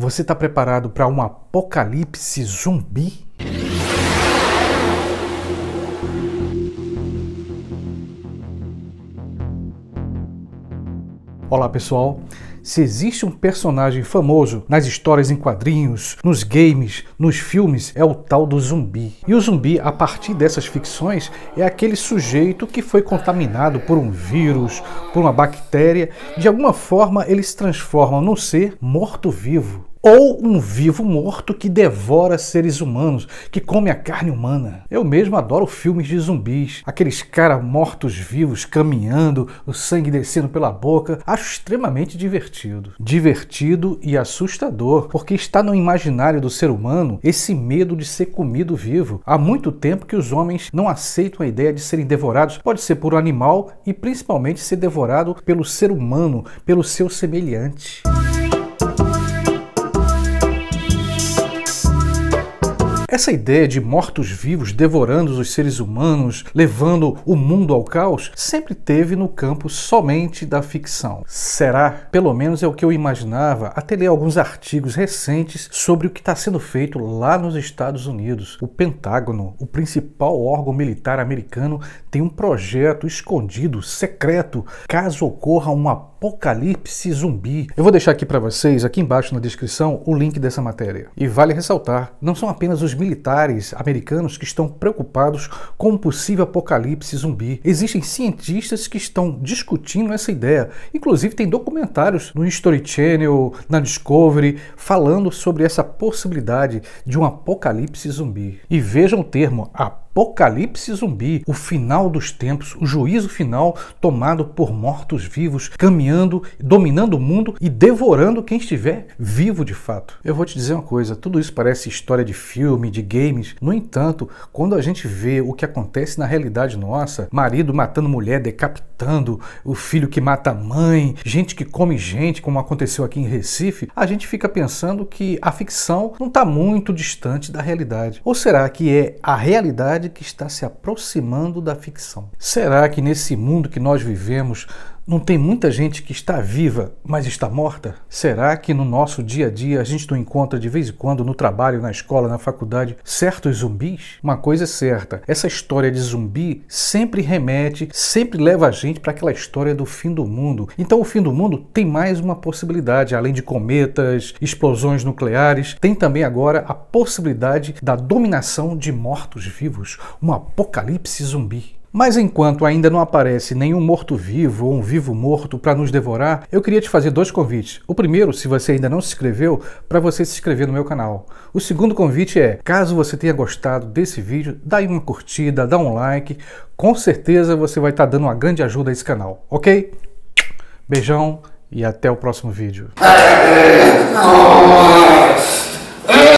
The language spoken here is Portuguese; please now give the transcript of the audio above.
Você está preparado para um apocalipse zumbi? Olá pessoal! Se existe um personagem famoso nas histórias em quadrinhos, nos games, nos filmes, é o tal do zumbi. E o zumbi, a partir dessas ficções, é aquele sujeito que foi contaminado por um vírus, por uma bactéria, de alguma forma ele se transforma num ser morto-vivo ou um vivo morto que devora seres humanos, que come a carne humana. Eu mesmo adoro filmes de zumbis, aqueles caras mortos vivos caminhando, o sangue descendo pela boca, acho extremamente divertido. Divertido e assustador, porque está no imaginário do ser humano esse medo de ser comido vivo. Há muito tempo que os homens não aceitam a ideia de serem devorados, pode ser por um animal e principalmente ser devorado pelo ser humano, pelo seu semelhante. Essa ideia de mortos-vivos devorando os seres humanos, levando o mundo ao caos, sempre teve no campo somente da ficção. Será? Pelo menos é o que eu imaginava até ler alguns artigos recentes sobre o que está sendo feito lá nos Estados Unidos. O Pentágono, o principal órgão militar americano, tem um projeto escondido, secreto, caso ocorra uma apocalipse zumbi. Eu vou deixar aqui para vocês, aqui embaixo na descrição, o link dessa matéria. E vale ressaltar, não são apenas os militares americanos que estão preocupados com o possível apocalipse zumbi. Existem cientistas que estão discutindo essa ideia. Inclusive tem documentários no History Channel, na Discovery, falando sobre essa possibilidade de um apocalipse zumbi. E vejam o termo apocalipse apocalipse zumbi, o final dos tempos, o juízo final tomado por mortos-vivos, caminhando, dominando o mundo e devorando quem estiver vivo de fato. Eu vou te dizer uma coisa: tudo isso parece história de filme, de games. No entanto, quando a gente vê o que acontece na realidade nossa, marido matando mulher, decapitando, o filho que mata a mãe, gente que come gente, como aconteceu aqui em Recife, a gente fica pensando que a ficção não está muito distante da realidade. Ou será que é a realidade? que está se aproximando da ficção. Será que nesse mundo que nós vivemos não tem muita gente que está viva, mas está morta? Será que no nosso dia a dia a gente não encontra de vez em quando no trabalho, na escola, na faculdade, certos zumbis? Uma coisa é certa, essa história de zumbi sempre remete, sempre leva a gente para aquela história do fim do mundo. Então o fim do mundo tem mais uma possibilidade, além de cometas, explosões nucleares, tem também agora a possibilidade da dominação de mortos-vivos, um apocalipse zumbi. Mas enquanto ainda não aparece nenhum morto-vivo ou um vivo-morto para nos devorar, eu queria te fazer dois convites. O primeiro, se você ainda não se inscreveu, para você se inscrever no meu canal. O segundo convite é, caso você tenha gostado desse vídeo, dá aí uma curtida, dá um like. Com certeza você vai estar tá dando uma grande ajuda a esse canal, ok? Beijão e até o próximo vídeo.